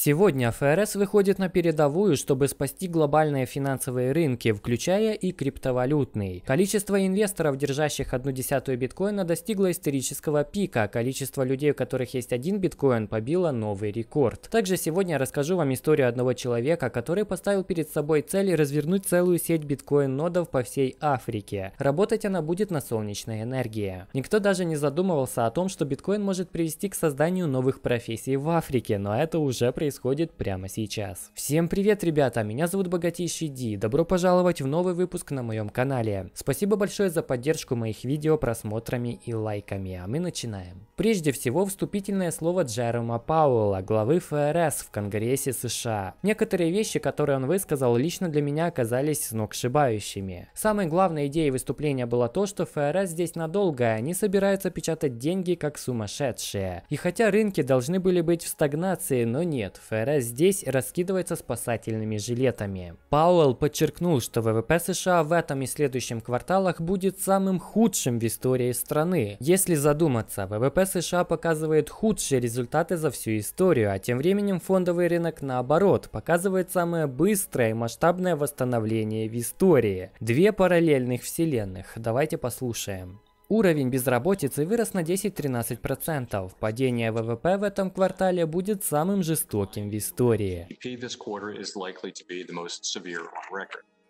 Сегодня ФРС выходит на передовую, чтобы спасти глобальные финансовые рынки, включая и криптовалютный. Количество инвесторов, держащих одну десятую биткоина, достигло исторического пика. Количество людей, у которых есть один биткоин, побило новый рекорд. Также сегодня я расскажу вам историю одного человека, который поставил перед собой цель развернуть целую сеть биткоин-нодов по всей Африке. Работать она будет на солнечной энергии. Никто даже не задумывался о том, что биткоин может привести к созданию новых профессий в Африке, но это уже происходит происходит прямо сейчас. Всем привет, ребята! Меня зовут Богатейший Ди. Добро пожаловать в новый выпуск на моем канале. Спасибо большое за поддержку моих видео просмотрами и лайками, а мы начинаем. Прежде всего, вступительное слово Джерома Пауэлла, главы ФРС в Конгрессе США. Некоторые вещи, которые он высказал, лично для меня оказались сногсшибающими. Самой главной идеей выступления было то, что ФРС здесь надолго, они собираются печатать деньги как сумасшедшие. И хотя рынки должны были быть в стагнации, но нет. Фера здесь раскидывается спасательными жилетами. Пауэлл подчеркнул, что ВВП США в этом и следующем кварталах будет самым худшим в истории страны. Если задуматься, ВВП США показывает худшие результаты за всю историю, а тем временем фондовый рынок наоборот показывает самое быстрое и масштабное восстановление в истории. Две параллельных вселенных. Давайте послушаем. Уровень безработицы вырос на 10-13%. Падение ВВП в этом квартале будет самым жестоким в истории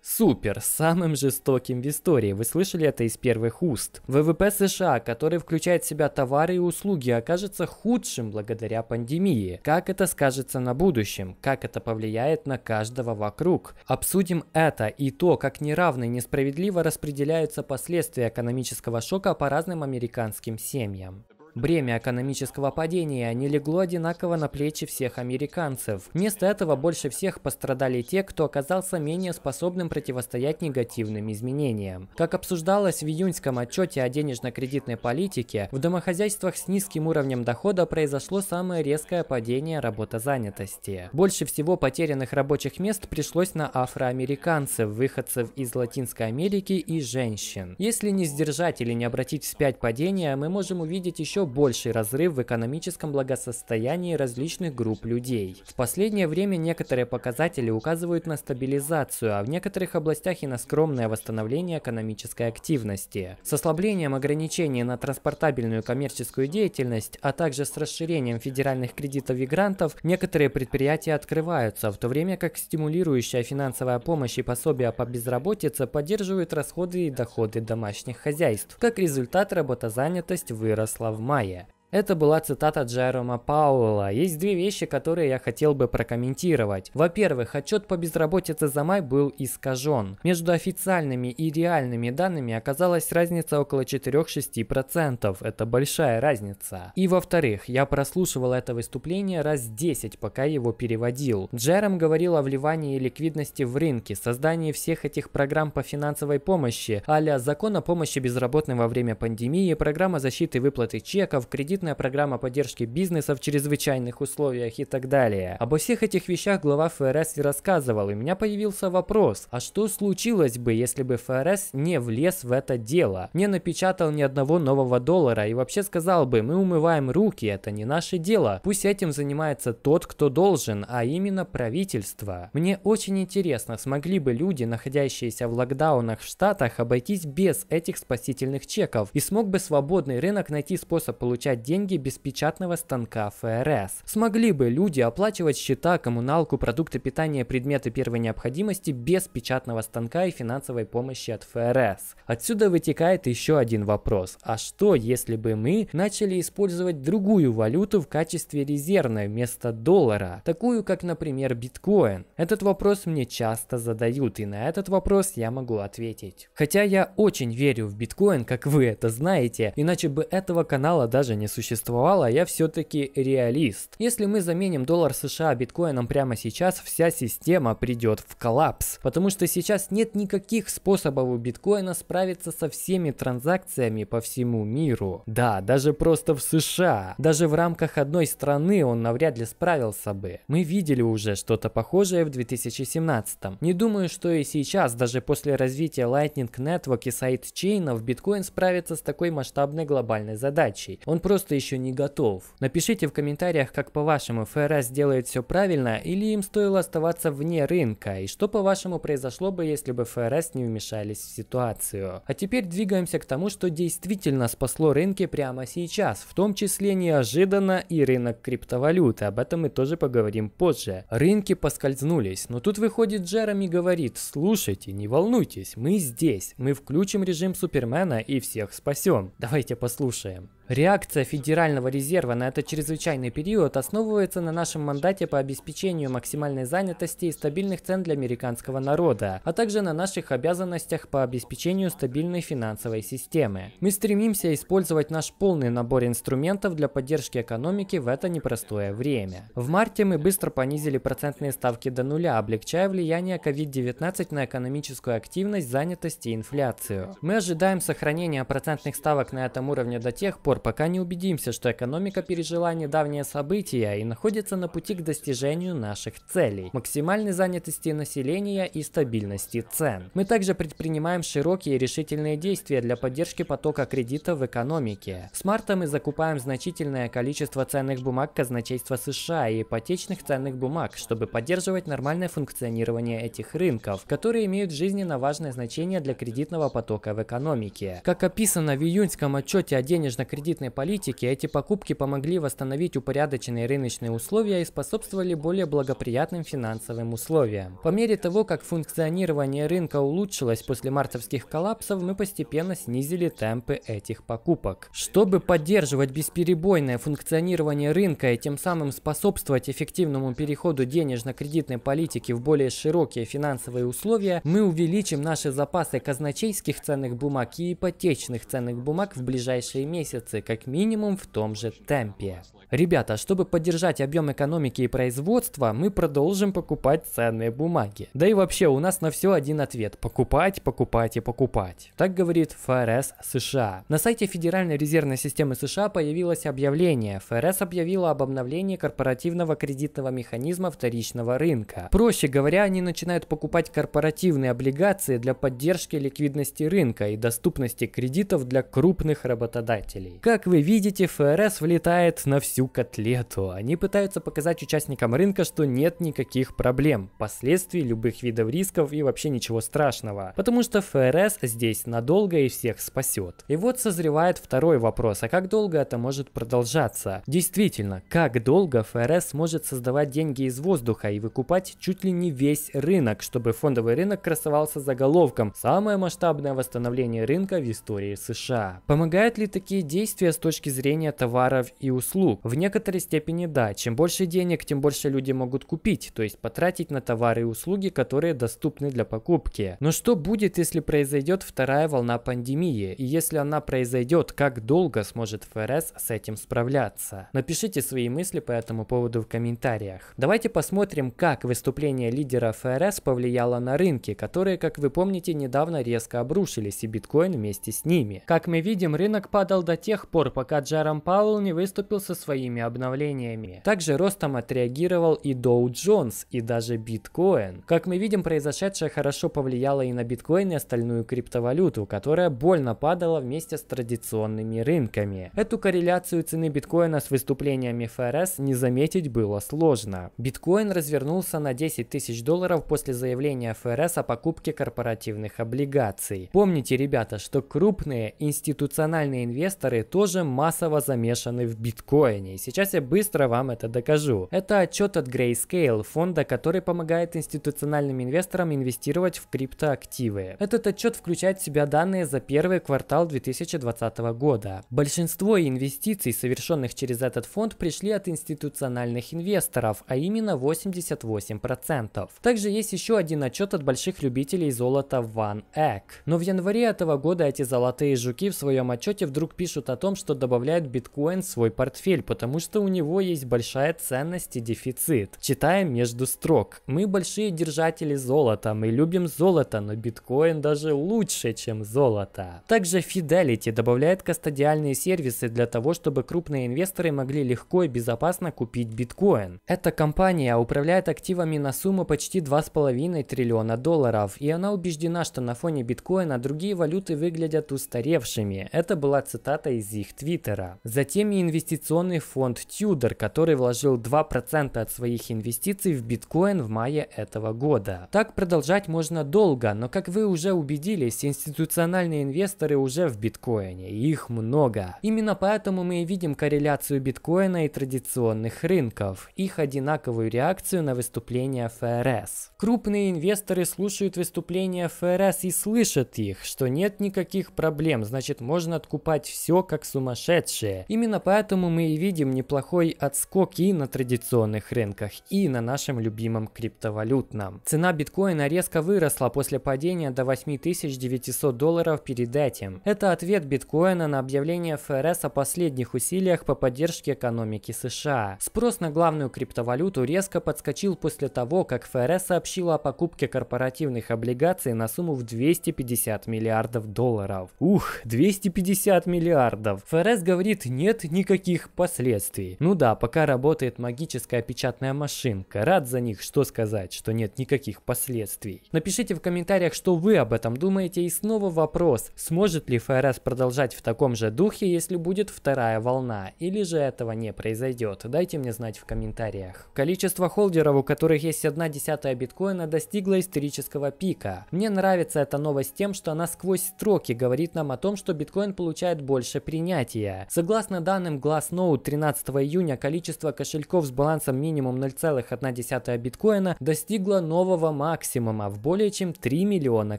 супер, самым жестоким в истории. Вы слышали это из первых уст. ВВП США, который включает в себя товары и услуги, окажется худшим благодаря пандемии. Как это скажется на будущем? Как это повлияет на каждого вокруг? Обсудим это и то, как неравно и несправедливо распределяются последствия экономического шока по разным американским семьям. Бремя экономического падения не легло одинаково на плечи всех американцев. Вместо этого больше всех пострадали те, кто оказался менее способным противостоять негативным изменениям. Как обсуждалось в июньском отчете о денежно-кредитной политике, в домохозяйствах с низким уровнем дохода произошло самое резкое падение работозанятости. Больше всего потерянных рабочих мест пришлось на афроамериканцев, выходцев из Латинской Америки и женщин. Если не сдержать или не обратить вспять падение, мы можем увидеть еще больший разрыв в экономическом благосостоянии различных групп людей. В последнее время некоторые показатели указывают на стабилизацию, а в некоторых областях и на скромное восстановление экономической активности. С ослаблением ограничений на транспортабельную коммерческую деятельность, а также с расширением федеральных кредитов и грантов, некоторые предприятия открываются, в то время как стимулирующая финансовая помощь и пособия по безработице поддерживают расходы и доходы домашних хозяйств. Как результат, работозанятость выросла в мае. Maya Это была цитата Джерома Пауэлла. Есть две вещи, которые я хотел бы прокомментировать. Во-первых, отчет по безработице за май был искажен. Между официальными и реальными данными оказалась разница около 4-6%. Это большая разница. И во-вторых, я прослушивал это выступление раз 10, пока его переводил. Джером говорил о вливании ликвидности в рынки, создании всех этих программ по финансовой помощи, а закон о помощи безработным во время пандемии, программа защиты выплаты чеков, кредит кредитная программа поддержки бизнеса в чрезвычайных условиях и так далее. Обо всех этих вещах глава ФРС и рассказывал, и у меня появился вопрос, а что случилось бы, если бы ФРС не влез в это дело, не напечатал ни одного нового доллара и вообще сказал бы, мы умываем руки, это не наше дело, пусть этим занимается тот, кто должен, а именно правительство. Мне очень интересно, смогли бы люди, находящиеся в локдаунах в Штатах, обойтись без этих спасительных чеков и смог бы свободный рынок найти способ получать деньги без печатного станка ФРС. Смогли бы люди оплачивать счета, коммуналку, продукты питания, предметы первой необходимости без печатного станка и финансовой помощи от ФРС. Отсюда вытекает еще один вопрос. А что, если бы мы начали использовать другую валюту в качестве резервной вместо доллара, такую как, например, биткоин? Этот вопрос мне часто задают, и на этот вопрос я могу ответить. Хотя я очень верю в биткоин, как вы это знаете, иначе бы этого канала даже не существовало существовало, а я все-таки реалист. Если мы заменим доллар США биткоином прямо сейчас, вся система придет в коллапс. Потому что сейчас нет никаких способов у биткоина справиться со всеми транзакциями по всему миру. Да, даже просто в США. Даже в рамках одной страны он навряд ли справился бы. Мы видели уже что-то похожее в 2017. Не думаю, что и сейчас, даже после развития Lightning Network и сайдчейнов, биткоин справится с такой масштабной глобальной задачей. Он просто просто еще не готов. Напишите в комментариях, как по-вашему ФРС делает все правильно или им стоило оставаться вне рынка, и что по-вашему произошло бы, если бы ФРС не вмешались в ситуацию. А теперь двигаемся к тому, что действительно спасло рынки прямо сейчас, в том числе неожиданно и рынок криптовалюты, об этом мы тоже поговорим позже. Рынки поскользнулись, но тут выходит Джереми и говорит, слушайте, не волнуйтесь, мы здесь, мы включим режим Супермена и всех спасем. Давайте послушаем. Реакция Федерального резерва на этот чрезвычайный период основывается на нашем мандате по обеспечению максимальной занятости и стабильных цен для американского народа, а также на наших обязанностях по обеспечению стабильной финансовой системы. Мы стремимся использовать наш полный набор инструментов для поддержки экономики в это непростое время. В марте мы быстро понизили процентные ставки до нуля, облегчая влияние COVID-19 на экономическую активность, занятость и инфляцию. Мы ожидаем сохранения процентных ставок на этом уровне до тех пор, пор, пока не убедимся, что экономика пережила недавнее событие и находится на пути к достижению наших целей – максимальной занятости населения и стабильности цен. Мы также предпринимаем широкие решительные действия для поддержки потока кредитов в экономике. С марта мы закупаем значительное количество ценных бумаг казначейства США и ипотечных ценных бумаг, чтобы поддерживать нормальное функционирование этих рынков, которые имеют жизненно важное значение для кредитного потока в экономике. Как описано в июньском отчете о денежно-кредитном кредитной политики эти покупки помогли восстановить упорядоченные рыночные условия и способствовали более благоприятным финансовым условиям. По мере того, как функционирование рынка улучшилось после мартовских коллапсов, мы постепенно снизили темпы этих покупок. Чтобы поддерживать бесперебойное функционирование рынка и тем самым способствовать эффективному переходу денежно-кредитной политики в более широкие финансовые условия, мы увеличим наши запасы казначейских ценных бумаг и ипотечных ценных бумаг в ближайшие месяцы инфляции как минимум в том же темпе. Ребята, чтобы поддержать объем экономики и производства, мы продолжим покупать ценные бумаги. Да и вообще, у нас на все один ответ – покупать, покупать и покупать. Так говорит ФРС США. На сайте Федеральной резервной системы США появилось объявление. ФРС объявила об обновлении корпоративного кредитного механизма вторичного рынка. Проще говоря, они начинают покупать корпоративные облигации для поддержки ликвидности рынка и доступности кредитов для крупных работодателей. Как вы видите, ФРС влетает на всю котлету. Они пытаются показать участникам рынка, что нет никаких проблем, последствий любых видов рисков и вообще ничего страшного. Потому что ФРС здесь надолго и всех спасет. И вот созревает второй вопрос, а как долго это может продолжаться? Действительно, как долго ФРС может создавать деньги из воздуха и выкупать чуть ли не весь рынок, чтобы фондовый рынок красовался заголовком «Самое масштабное восстановление рынка в истории США». Помогают ли такие действия действия с точки зрения товаров и услуг. В некоторой степени да, чем больше денег, тем больше люди могут купить, то есть потратить на товары и услуги, которые доступны для покупки. Но что будет, если произойдет вторая волна пандемии? И если она произойдет, как долго сможет ФРС с этим справляться? Напишите свои мысли по этому поводу в комментариях. Давайте посмотрим, как выступление лидера ФРС повлияло на рынки, которые, как вы помните, недавно резко обрушились, и биткоин вместе с ними. Как мы видим, рынок падал до тех тех пор, пока Джаром Пауэлл не выступил со своими обновлениями. Также ростом отреагировал и Доу Джонс, и даже биткоин. Как мы видим, произошедшее хорошо повлияло и на биткоин и остальную криптовалюту, которая больно падала вместе с традиционными рынками. Эту корреляцию цены биткоина с выступлениями ФРС не заметить было сложно. Биткоин развернулся на 10 тысяч долларов после заявления ФРС о покупке корпоративных облигаций. Помните, ребята, что крупные институциональные инвесторы тоже массово замешаны в биткоине. И сейчас я быстро вам это докажу. Это отчет от Grayscale, фонда, который помогает институциональным инвесторам инвестировать в криптоактивы. Этот отчет включает в себя данные за первый квартал 2020 года. Большинство инвестиций, совершенных через этот фонд, пришли от институциональных инвесторов, а именно 88%. Также есть еще один отчет от больших любителей золота One Egg. Но в январе этого года эти золотые жуки в своем отчете вдруг пишут о том, что добавляет биткоин в свой портфель, потому что у него есть большая ценность и дефицит. Читаем между строк. Мы большие держатели золота, мы любим золото, но биткоин даже лучше, чем золото. Также Fidelity добавляет кастодиальные сервисы для того, чтобы крупные инвесторы могли легко и безопасно купить биткоин. Эта компания управляет активами на сумму почти 2,5 триллиона долларов, и она убеждена, что на фоне биткоина другие валюты выглядят устаревшими. Это была цитата из из их твиттера. Затем и инвестиционный фонд Tudor, который вложил 2% от своих инвестиций в биткоин в мае этого года. Так продолжать можно долго, но как вы уже убедились, институциональные инвесторы уже в биткоине, их много. Именно поэтому мы и видим корреляцию биткоина и традиционных рынков, их одинаковую реакцию на выступления ФРС. Крупные инвесторы слушают выступления ФРС и слышат их, что нет никаких проблем, значит можно откупать все, как как сумасшедшие. Именно поэтому мы и видим неплохой отскок и на традиционных рынках, и на нашем любимом криптовалютном. Цена биткоина резко выросла после падения до 8900 долларов перед этим. Это ответ биткоина на объявление ФРС о последних усилиях по поддержке экономики США. Спрос на главную криптовалюту резко подскочил после того, как ФРС сообщила о покупке корпоративных облигаций на сумму в 250 миллиардов долларов. Ух, 250 миллиардов! отъездов. Феррес говорит, нет никаких последствий. Ну да, пока работает магическая печатная машинка. Рад за них, что сказать, что нет никаких последствий. Напишите в комментариях, что вы об этом думаете. И снова вопрос, сможет ли ФРС продолжать в таком же духе, если будет вторая волна? Или же этого не произойдет? Дайте мне знать в комментариях. Количество холдеров, у которых есть одна десятая биткоина, достигло исторического пика. Мне нравится эта новость тем, что она сквозь строки говорит нам о том, что биткоин получает больше при принятия. Согласно данным Glassnode 13 июня, количество кошельков с балансом минимум 0,1 биткоина достигло нового максимума в более чем 3 миллиона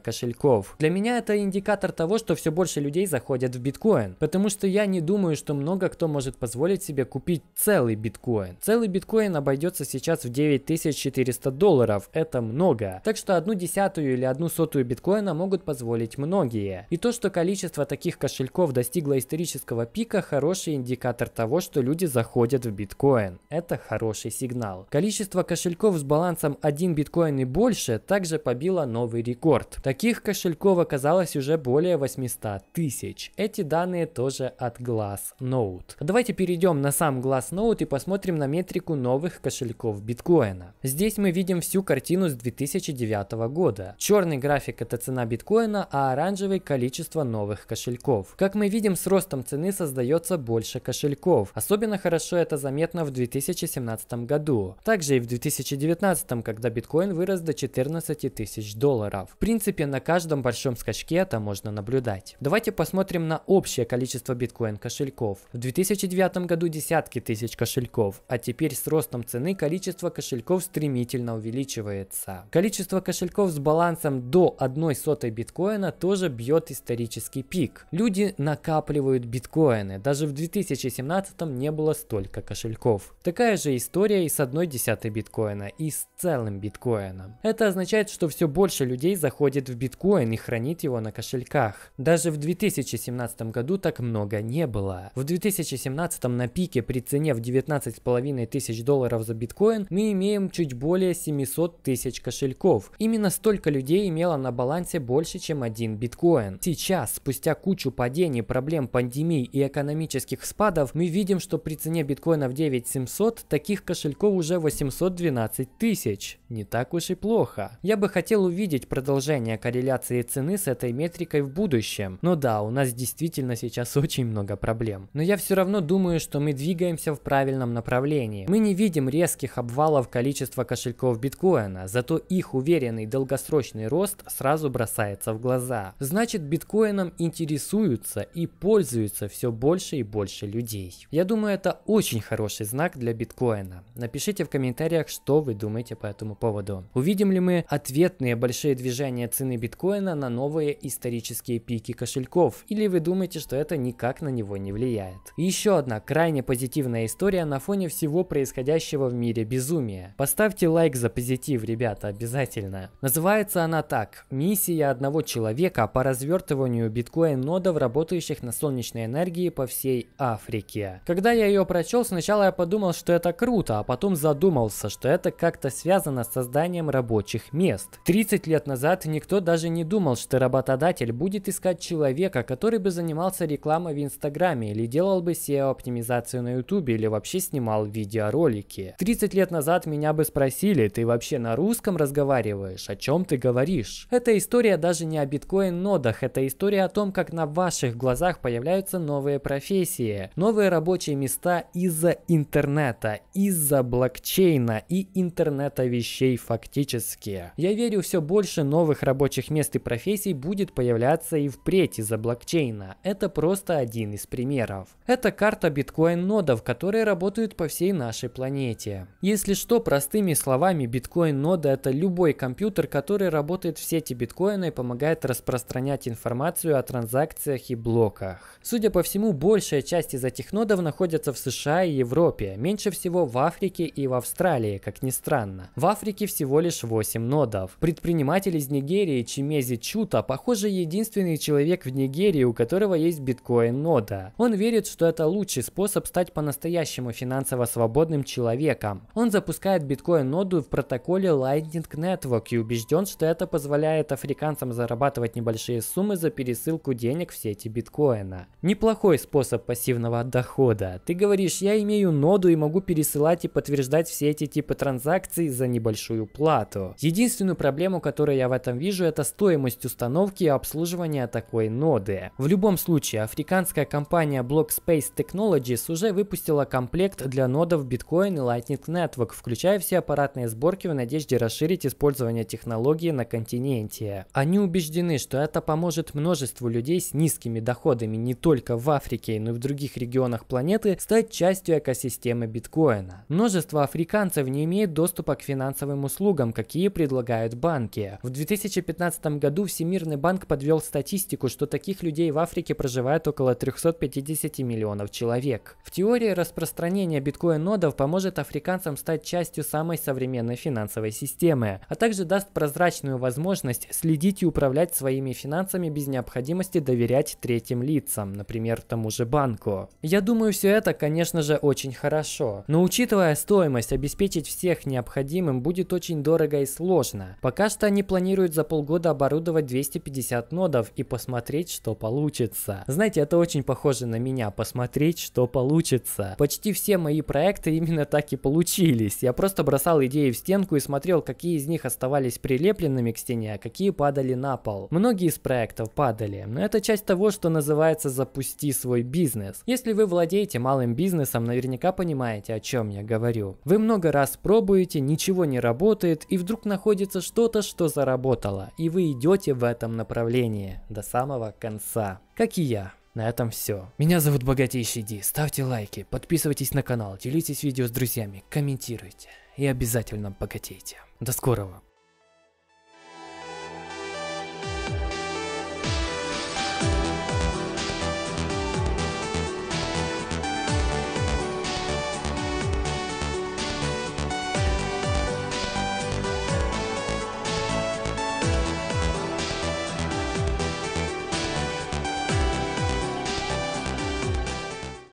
кошельков. Для меня это индикатор того, что все больше людей заходят в биткоин, потому что я не думаю, что много кто может позволить себе купить целый биткоин. Целый биткоин обойдется сейчас в 9400 долларов, это много. Так что одну десятую или одну сотую биткоина могут позволить многие. И то, что количество таких кошельков достигло исторически исторического пика хороший индикатор того, что люди заходят в биткоин. Это хороший сигнал. Количество кошельков с балансом 1 биткоин и больше также побило новый рекорд. Таких кошельков оказалось уже более 800 тысяч. Эти данные тоже от Glassnode. Давайте перейдем на сам Glassnode и посмотрим на метрику новых кошельков биткоина. Здесь мы видим всю картину с 2009 года. Черный график это цена биткоина, а оранжевый количество новых кошельков. Как мы видим, с ростом ростом цены создается больше кошельков. Особенно хорошо это заметно в 2017 году. Также и в 2019, когда биткоин вырос до 14 тысяч долларов. В принципе, на каждом большом скачке это можно наблюдать. Давайте посмотрим на общее количество биткоин кошельков. В 2009 году десятки тысяч кошельков, а теперь с ростом цены количество кошельков стремительно увеличивается. Количество кошельков с балансом до 1 сотой биткоина тоже бьет исторический пик. Люди накапливают стоят биткоины. Даже в 2017 не было столько кошельков. Такая же история и с одной десятой биткоина, и с целым биткоином. Это означает, что все больше людей заходит в биткоин и хранит его на кошельках. Даже в 2017 году так много не было. В 2017 на пике при цене в 19,5 тысяч долларов за биткоин мы имеем чуть более 700 тысяч кошельков. Именно столько людей имело на балансе больше, чем один биткоин. Сейчас, спустя кучу падений, проблем, пандемии, пандемий и экономических спадов, мы видим, что при цене биткоина в 9700 таких кошельков уже 812 тысяч. Не так уж и плохо. Я бы хотел увидеть продолжение корреляции цены с этой метрикой в будущем. Но да, у нас действительно сейчас очень много проблем. Но я все равно думаю, что мы двигаемся в правильном направлении. Мы не видим резких обвалов количества кошельков биткоина, зато их уверенный долгосрочный рост сразу бросается в глаза. Значит, биткоином интересуются и пользуются пользуется все больше и больше людей. Я думаю, это очень хороший знак для биткоина. Напишите в комментариях, что вы думаете по этому поводу. Увидим ли мы ответные большие движения цены биткоина на новые исторические пики кошельков? Или вы думаете, что это никак на него не влияет? еще одна крайне позитивная история на фоне всего происходящего в мире безумия. Поставьте лайк за позитив, ребята, обязательно. Называется она так. Миссия одного человека по развертыванию биткоин-нодов, работающих на солнечном солнечной энергии по всей Африке. Когда я ее прочел, сначала я подумал, что это круто, а потом задумался, что это как-то связано с созданием рабочих мест. 30 лет назад никто даже не думал, что работодатель будет искать человека, который бы занимался рекламой в Инстаграме или делал бы SEO-оптимизацию на Ютубе или вообще снимал видеоролики. 30 лет назад меня бы спросили, ты вообще на русском разговариваешь, о чем ты говоришь? Эта история даже не о биткоин-нодах, это история о том, как на ваших глазах появляются появляются новые профессии, новые рабочие места из-за интернета, из-за блокчейна и интернета вещей фактически. Я верю, все больше новых рабочих мест и профессий будет появляться и впредь из-за блокчейна. Это просто один из примеров. Это карта биткоин-нодов, которые работают по всей нашей планете. Если что, простыми словами, биткоин-нода это любой компьютер, который работает в сети биткоина и помогает распространять информацию о транзакциях и блоках. Судя по всему, большая часть из этих нодов находится в США и Европе, меньше всего в Африке и в Австралии, как ни странно. В Африке всего лишь 8 нодов. Предприниматель из Нигерии Чимези Чута, похоже, единственный человек в Нигерии, у которого есть биткоин-нода. Он верит, что это лучший способ стать по-настоящему финансово свободным человеком. Он запускает биткоин-ноду в протоколе Lightning Network и убежден, что это позволяет африканцам зарабатывать небольшие суммы за пересылку денег в сети биткоина. Неплохой способ пассивного дохода. Ты говоришь, я имею ноду и могу пересылать и подтверждать все эти типы транзакций за небольшую плату. Единственную проблему, которую я в этом вижу, это стоимость установки и обслуживания такой ноды. В любом случае, африканская компания Blockspace Technologies уже выпустила комплект для нодов Bitcoin и Lightning Network, включая все аппаратные сборки в надежде расширить использование технологии на континенте. Они убеждены, что это поможет множеству людей с низкими доходами не только только в Африке, но и в других регионах планеты, стать частью экосистемы биткоина. Множество африканцев не имеет доступа к финансовым услугам, какие предлагают банки. В 2015 году Всемирный банк подвел статистику, что таких людей в Африке проживает около 350 миллионов человек. В теории распространение биткоин-нодов поможет африканцам стать частью самой современной финансовой системы, а также даст прозрачную возможность следить и управлять своими финансами без необходимости доверять третьим лицам, например, тому же банку. Я думаю, все это, конечно же, очень хорошо. Но учитывая стоимость, обеспечить всех необходимым будет очень дорого и сложно. Пока что они планируют за полгода оборудовать 250 нодов и посмотреть, что получится. Знаете, это очень похоже на меня, посмотреть, что получится. Почти все мои проекты именно так и получились. Я просто бросал идеи в стенку и смотрел, какие из них оставались прилепленными к стене, а какие падали на пол. Многие из проектов падали, но это часть того, что называется за запусти свой бизнес. Если вы владеете малым бизнесом, наверняка понимаете, о чем я говорю. Вы много раз пробуете, ничего не работает, и вдруг находится что-то, что заработало, и вы идете в этом направлении до самого конца. Как и я. На этом все. Меня зовут Богатейший Ди. Ставьте лайки, подписывайтесь на канал, делитесь видео с друзьями, комментируйте и обязательно богатейте. До скорого.